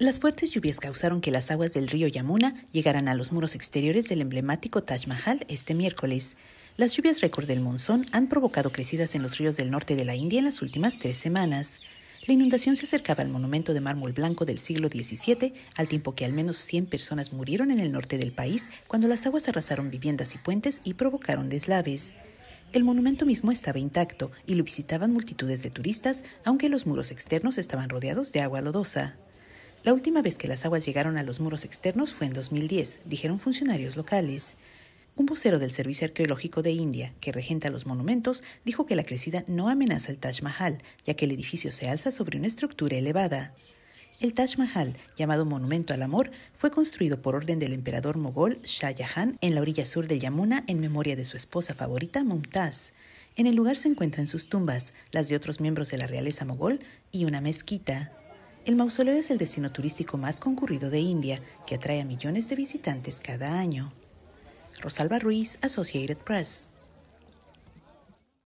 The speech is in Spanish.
Las fuertes lluvias causaron que las aguas del río Yamuna llegaran a los muros exteriores del emblemático Taj Mahal este miércoles. Las lluvias récord del monzón han provocado crecidas en los ríos del norte de la India en las últimas tres semanas. La inundación se acercaba al monumento de mármol blanco del siglo XVII, al tiempo que al menos 100 personas murieron en el norte del país cuando las aguas arrasaron viviendas y puentes y provocaron deslaves. El monumento mismo estaba intacto y lo visitaban multitudes de turistas, aunque los muros externos estaban rodeados de agua lodosa. La última vez que las aguas llegaron a los muros externos fue en 2010, dijeron funcionarios locales. Un vocero del Servicio Arqueológico de India, que regenta los monumentos, dijo que la crecida no amenaza el Taj Mahal, ya que el edificio se alza sobre una estructura elevada. El Taj Mahal, llamado Monumento al Amor, fue construido por orden del emperador mogol Shah Jahan en la orilla sur del Yamuna en memoria de su esposa favorita Mumtaz. En el lugar se encuentran sus tumbas, las de otros miembros de la realeza mogol y una mezquita. El mausoleo es el destino turístico más concurrido de India, que atrae a millones de visitantes cada año. Rosalba Ruiz, Associated Press.